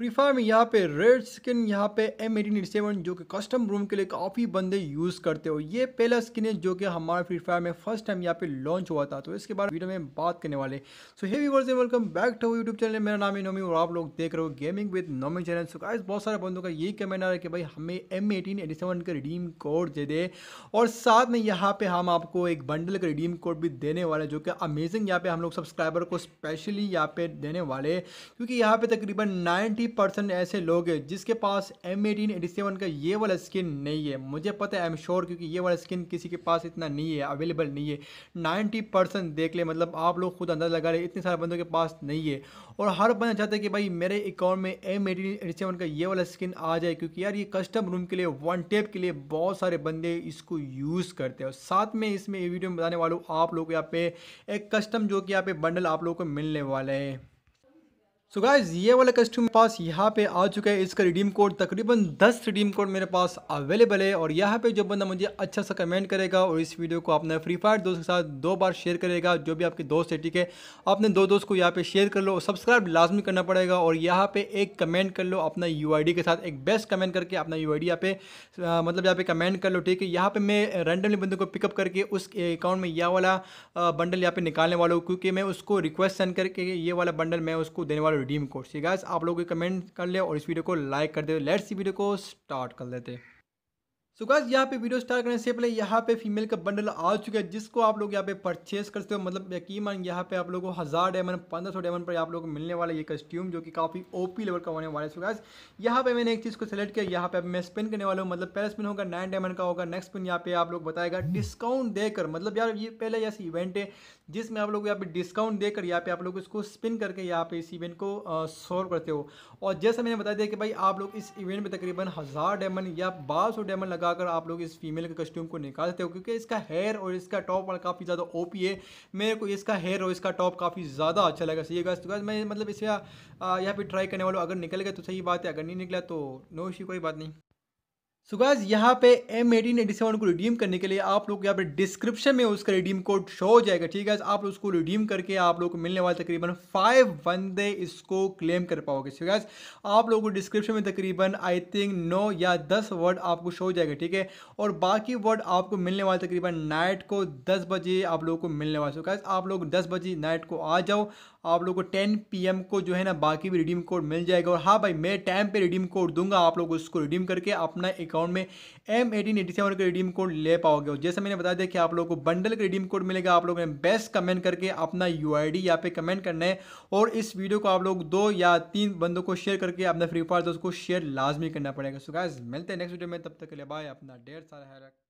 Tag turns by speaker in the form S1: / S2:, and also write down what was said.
S1: free fire में यहाँ पे रेड स्किन यहाँ पे एम एटीन सेवन जो कि कस्टम रूम के लिए काफ़ी बंदे यूज़ करते हो ये पहला स्किन है जो कि हमारे फ्री फायर में फर्स्ट टाइम यहाँ पे लॉन्च हुआ था तो इसके बारे वीडियो में बात करने वाले so hey viewers welcome back to YouTube channel मेरा नाम है नोमी और आप लोग देख रहे हो gaming with Nomi channel so guys बहुत सारे बंदों का यही कमेंट आ रहा है कि भाई हमें एम एटीन का रिडीम कोड दे दे और साथ में यहाँ पे हम आपको एक बंडल का रिडीम कोड भी देने वाले जो कि अमेजिंग यहाँ पे हम लोग सब्सक्राइबर को स्पेशली यहाँ पे देने वाले क्योंकि यहाँ पे तकरीबन नाइन्टी परसेंट ऐसे लोग हैं जिसके पास एम एटीन एटी सेवन का ये वाला स्किन नहीं है मुझे पता है आई एम श्योर क्योंकि ये वाला स्किन किसी के पास इतना नहीं है अवेलेबल नहीं है नाइन्टी परसेंट देख ले मतलब आप लोग खुद अंदाज़ लगा रहे इतने सारे बंदों के पास नहीं है और हर बंदा चाहता है कि भाई मेरे अकाउंट में एम एटीन एटी सेवन का ये वाला स्किन आ जाए क्योंकि यार ये कस्टम रूम के लिए वन टेप के लिए बहुत सारे बंदे इसको यूज़ करते हैं और साथ में इसमें वीडियो में बताने वाला हूँ आप लोग यहाँ पे एक कस्टम जो कि यहाँ पे बंडल आप लोग को मिलने वाला है सो so गाइज ये वाला कस्टम पास यहाँ पे आ चुका है इसका रिडीम कोड तकरीबन 10 रिडीम कोड मेरे पास अवेलेबल है और यहाँ पे जो बंदा मुझे अच्छा सा कमेंट करेगा और इस वीडियो को अपने फ्री फायर दोस्त के साथ दो बार शेयर करेगा जो भी आपके दोस्त है ठीक है अपने दो दोस्त को यहाँ पे शेयर कर लो सब्सक्राइब लाजमी करना पड़ेगा और यहाँ पर एक कमेंट कर लो अपना यू के साथ एक बेस्ट कमेंट करके अपना यू आई यहाँ पे मतलब यहाँ पे कमेंट कर लो ठीक है यहाँ पर मैं रेंडमली बंदे को पिकअप करके उस अकाउंट में यह वाला बंडल यहाँ पे निकालने वाला हूँ क्योंकि मैं उसको रिक्वेस्ट सेंड करके ये वाला बंडल मैं उसको देने वाला रिडीम कोड सी गैस आप लोग कमेंट कर ले और इस वीडियो को लाइक कर दे लेट्स वीडियो को स्टार्ट कर लेते सो so गाइस यहाँ पे वीडियो स्टार्ट करने से पहले यहाँ पे फीमेल का बंडल आ चुका है जिसको आप लोग यहाँ पे परचेस कर सकते हो मतलब यकीन यहाँ पे आप लोगों को हज़ार डायमंड पंद्रह सौ डायमंड पर आप लोगों को मिलने वाला ये कस्ट्यूम जो कि काफ़ी ओपी लेवल का होने वाला है सो गाइस यहाँ पे मैंने एक चीज़ को सेलेक्ट किया यहाँ पे अब मैं स्पिन करने वाला हूँ मतलब पहला स्पिन होगा नाइन डायमंड का होगा नेक्स्ट स्पिन यहाँ पे आप लोग बताएगा डिस्काउंट देकर मतलब यार ये पहले ऐसी इवेंट है जिसमें आप लोग यहाँ पे डिस्काउंट देकर यहाँ पे आप लोग इसको स्पिन करके यहाँ पे इस इवेंट को सॉल्व करते हो और जैसा मैंने बता दिया कि भाई आप लोग इस इवेंट में तकरीबन हज़ार डायमंड या बारह सौ डायमंड लगाकर आप लोग इस फीमेल के कस्ट्यूम को निकाल देते हो क्योंकि इसका हेयर और इसका टॉप वाला काफ़ी ज़्यादा ओपी है मेरे को इसका हेयर और इसका टॉप काफ़ी ज़्यादा अच्छा लगा सही है तो मैं मतलब इसे यहाँ पर ट्राई करने वाला अगर निकल गया तो सही बात है अगर नहीं निकला तो नो इश्यू कोई बात नहीं सो गाइज यहाँ पे एम एटीन एटी सेवन को रिडीम करने के लिए आप लोग यहाँ पे डिस्क्रिप्शन में उसका रिडीम कोड शो हो जाएगा ठीक है आप लोग उसको रिडीम करके आप लोग को मिलने वाले तकरीबन फाइव बंदे इसको क्लेम कर पाओगे सो गाइज आप लोगों को डिस्क्रिप्शन में तकरीबन आई थिंक नौ या दस वर्ड आपको शो हो जाएगा ठीक है और बाकी वर्ड आपको मिलने वाले तकरीबन नाइट को दस बजे आप लोगों को मिलने वाले सो गाइज आप लोग दस बजे नाइट को आ जाओ आप लोग को टेन पी को जो है ना बाकी भी रिडीम कोड मिल जाएगा और हाँ भाई मैं टाइम पर रिडीम कोड दूंगा आप लोग उसको रिडीम करके अपना एक अकाउंट में एम एटीन एटी सेवन का रिडीम कोड ले पाओगे जैसे मैंने बता दिया कि आप लोगों को बंडल का रिडीम कोड मिलेगा आप लोगों ने बेस्ट कमेंट करके अपना यू आई डी यहाँ पे कमेंट करना है और इस वीडियो को आप लोग दो या तीन बंदों को शेयर करके अपने फ्री फायर दोस्त को शेयर लाजमी करना पड़ेगा सो गाइज मिलते हैं नेक्स्ट वीडियो में तब तक के लिए बाय अपना ढेर सारा है